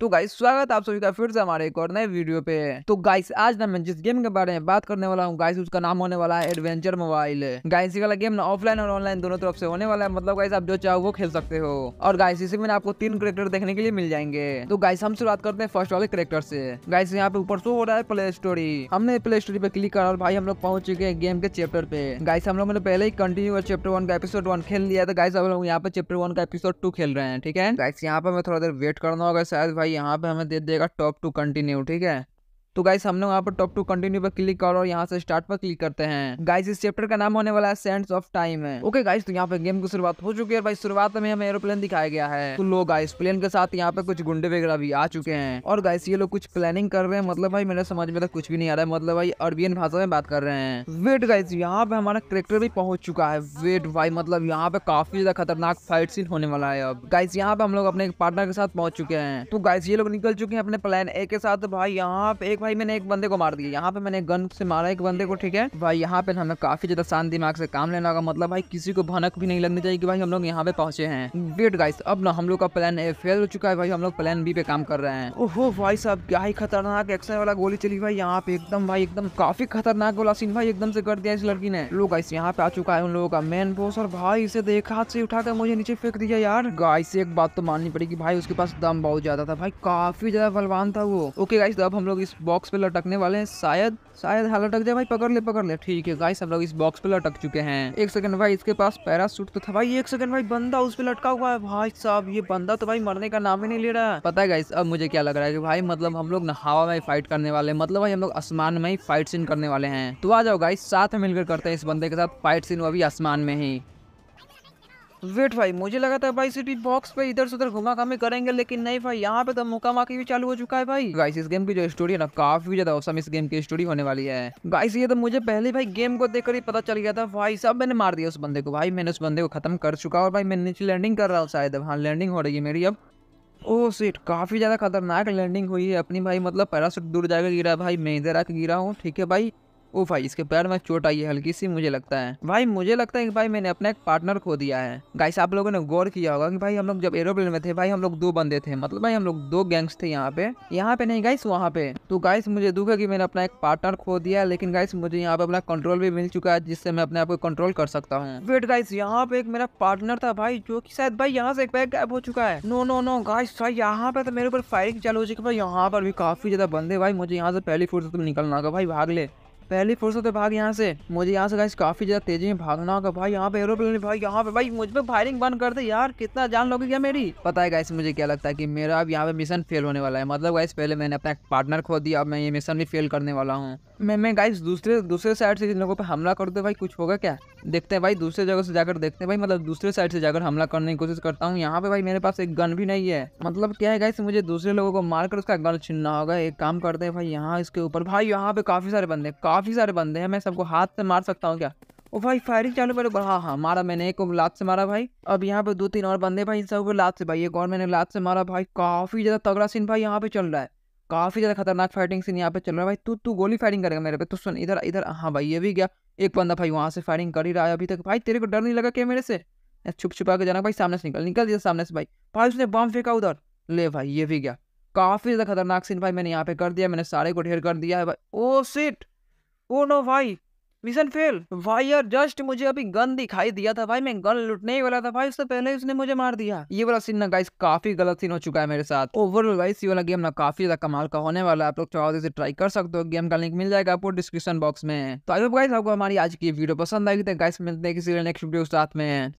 तो गाइस स्वागत आप सभी का फिर से हमारे एक और नए वीडियो पे तो गाइस आज ना मैं जिस गेम के बारे में बात करने वाला हूँ गाइस उसका नाम होने वाला है एडवेंचर मोबाइल गाइस ये वाला गेम ना ऑफलाइन और ऑनलाइन दोनों तरफ से होने वाला है मतलब गाइस आप जो चाहो वो खेल सकते हो और गाइस इसी में आपको तीन करेक्टर देखने के लिए मिल जाएंगे तो गाइस हम शुरुआत करते हैं फर्स्ट वाले करेक्टर से गाइस यहाँ पे ऊपर शो हो रहा है प्ले स्टोरी हमने प्ले स्टोरी पे क्लिक करा और भाई हम लोग पहुंच चुके हैं गेम के चैप्टर पे गाइस हम लोग ने पहले ही कंटिन्यू और चैप्टर वन का एपिसोड वन खेल लिया था गाइस तो हम लोग यहाँ पे चैप्टर वन का एपिसोड टू खेल रहे हैं ठीक है गाइस यहाँ पे मैं थोड़ा देर वेट करना होगा शायद भाई यहाँ पे हमें दे देगा टॉप टू कंटिन्यू ठीक है तो गाइस हम लोग यहाँ पर टॉप टू कंटिन्यू पर क्लिक करो और यहाँ से स्टार्ट पर क्लिक करते हैं गाइस इस चैप्टर का नाम होने वाला है सेंस ऑफ टाइम है ओके गाइस तो यहाँ पे गेम की शुरुआत हो चुकी है भाई शुरुआत में हमें एरोप्लेन दिखाया गया है तो लोग गाइस प्लेन के साथ यहाँ पे कुछ गुंडे वगैरह भी आ चुके हैं और गाइस ये लोग कुछ प्लानिंग कर रहे हैं मतलब भाई मेरे समझ में तो कुछ भी नहीं आ रहा है मतलब भाई अरबियन भाषा में बात कर रहे हैं वेट गाइस यहाँ पे हमारा करेक्टर भी पहुंच चुका है वेट भाई मतलब यहाँ पे काफी ज्यादा खतरनाक फाइट सीन होने वाला है अब गाइस यहाँ पे हम लोग अपने पार्टनर के साथ पहुंच चुके हैं तो गाइस ये लोग निकल चुके हैं अपने प्लान ए के साथ तो भाई यहाँ पे एक भाई मैंने एक बंदे को मार दिया यहाँ पे मैंने गन से मारा एक बंदे को ठीक है भाई यहाँ पे हमें काफी ज्यादा शांत दिमाग से काम लेना होगा मतलब भाई किसी को भनक भी नहीं लगनी चाहिए कि भाई हम लोग यहाँ पे पहुंचे हैं वेट गाइस अब ना हम लोग का प्लान ए फेल हो चुका है भाई हम लोग प्लान बी पे काम कर रहे हैं ओहो भाई साहब क्या ही खतरनाक एक्शन वाला गोली चली भाई यहाँ पे एकदम भाई एकदम काफी खतरनाक वाला सीन भाई एकदम से कर दिया इस लड़की ने लोग गाइस यहाँ पे आ चुका है उन लोगों का मेन बोस और भाई इसे देख हाथ से उठाकर मुझे नीचे फेंक दिया यार गाइस एक बात तो माननी पड़ेगी भाई उसके पास दम बहुत ज्यादा था भाई काफी ज्यादा बलवान था वो ओके गाइस अब हम लोग इस बॉक्स बॉक्स पे लटकने वाले हैं शायद शायद हाँ लटक जाए भाई पकड़ ले पकड़ ले ठीक है गाइस सब लोग इस बॉक्स पे लटक चुके हैं एक सेकंड भाई इसके पास पैरासूट तो था भाई एक सेकंड भाई बंदा उस पे लटका हुआ है भाई साहब ये बंदा तो भाई मरने का नाम ही नहीं ले रहा पता है गाइस अब मुझे क्या लग रहा है कि भाई मतलब हम लोग हवा में फाइट करने वाले हैं मतलब भाई हम लोग आसमान में ही फाइट सीन करने वाले हैं तो आ जाओ गाइस साथ मिलकर करते हैं इस बंदे के साथ फाइट सीन वो अभी आसमान में ही वेट भाई मुझे लगा था भाई सिर्फ बॉक्स पे इधर से उधर घुमा घामी करेंगे लेकिन नहीं भाई यहाँ पे तो मुका माके भी चालू हो चुका है भाई गाइस इस गेम की जो स्टोरी है ना काफी ज्यादा औसम इस गेम की स्टोरी होने वाली है गाइस ये तो मुझे पहले भाई गेम को देखकर ही पता चल गया था भाई सब मैंने मार दिया उस बंदे को भाई मैंने उस बंदे को खत्म कर चुका और भाई मैं नीचे लैंडिंग कर रहा हूँ शायद हाँ लैंडिंग हो रही है मेरी अब ओ oh, सीट काफ़ी ज़्यादा खतरनाक लैंडिंग हुई है अपनी भाई मतलब पैरासूट दूर जाकर गिरा भाई मैं इधर आके गिरा हूँ ठीक है भाई ओ भाई इसके पैर में चोट आई है हल्की सी मुझे लगता है भाई मुझे लगता है कि भाई मैंने अपना एक पार्टनर खो दिया है गाइस आप लोगों ने गौर किया होगा कि भाई हम लोग जब एरोप्लेन में थे भाई हम लोग दो बंदे थे मतलब भाई हम लोग दो गैंग्स थे यहाँ पे यहाँ पे नहीं गाइस वहाँ पे तो गाइस मुझे दुख है की मैंने अपना एक पार्टनर खो दिया लेकिन गाइस मुझे यहाँ पे अपना कंट्रोल भी मिल चुका है जिससे मैं अपने आप को कंट्रोल कर सकता हूँ वेट गाइस यहाँ पे एक मेरा पार्टनर था भाई जो की शायद भाई यहाँ से एक बैग गायब हो चुका है नो नो नो गाइस भाई यहाँ पे तो मेरे ऊपर फायरिंग चालू हो चुकी है यहाँ पर भी काफी ज्यादा बंदे भाई मुझे यहाँ से पहली फुर्सत निकलना होगा भाई भाग ले पहली फुर्सत है भाग यहाँ से मुझे यहाँ से गाइस काफ़ी ज़्यादा तेज़ी में भागना होगा भाई यहाँ पे एरोप्लेन भाई यहाँ पे भाई मुझ पर फायरिंग बंद कर दे यार कितना जान लोगे क्या मेरी पता है गाइस मुझे क्या लगता है कि मेरा अब यहाँ पे मिशन फेल होने वाला है मतलब गाइस पहले मैंने अपना पार्टनर खो दिया अब मैं ये मिशन भी फेल करने वाला हूँ मैं मैं गाइस दूसरे दूसरे साइड से जिन लोगों पर हमला कर दो भाई कुछ होगा क्या देखते हैं भाई दूसरे जगह से जाकर देखते हैं भाई मतलब दूसरे साइड से जाकर हमला करने की कोशिश करता हूँ यहाँ पे भाई मेरे पास एक गन भी नहीं है मतलब क्या है गाइस मुझे दूसरे लोगों को मारकर उसका गन छीनना होगा एक काम करते हैं भाई यहाँ इसके ऊपर भाई यहाँ पे काफ़ी सारे बंदे काफ़ी सारे बंदे हैं मैं सबको हाथ से मार सकता हूँ क्या ओ भाई फायरिंग चालू मेरे हाँ हाँ मारा मैंने एक को लात से मारा भाई अब यहाँ पे दो तीन और बंदे भाई इन सब लात से भाई एक और मैंने लात से मारा भाई काफ़ी ज़्यादा तगड़ा सीन भाई यहाँ पे चल रहा है काफ़ी ज़्यादा खतरनाक फाइटिंग सीन यहाँ पे चल रहा है भाई तू तू गोली फायरिंग करेगा मेरे पे तो सुन इधर इधर हाँ भाई ये भी गया एक बंदा भाई वहाँ से फायरिंग कर ही रहा है अभी तक भाई तेरे को डर नहीं लगा क्या मेरे से छुप छुपा के जाना भाई सामने से निकल निकल दिया सामने से भाई भाई उसने बम फेंका उधर ले भाई ये भी गया काफ़ी ज़्यादा खतरनाक सीन भाई मैंने यहाँ पे कर दिया मैंने सारे को ढेर कर दिया है भाई ओ सिट ओ नो भाई मिशन फेल भाई यार जस्ट मुझे अभी गन दिखाई दिया था भाई मैं गन लुटने ही वाला था भाई उससे पहले उसने मुझे मार दिया ये वाला सीन ना गाइस काफी गलत सीन हो चुका है मेरे साथ ओवरऑल गाइस ये वाला गेम ना काफी ज्यादा कमाल का होने वाला है आप लोग चाहो तो इसे ट्राई कर सकते हो गेम का लिंक मिल जाएगा आपको डिस्क्रिप्शन बॉक्स में तो आई होप गाइस आपको हमारी आज की वीडियो पसंद आई थी गाइस मिलते हैं किसी नेक्स्ट वीडियो साथ में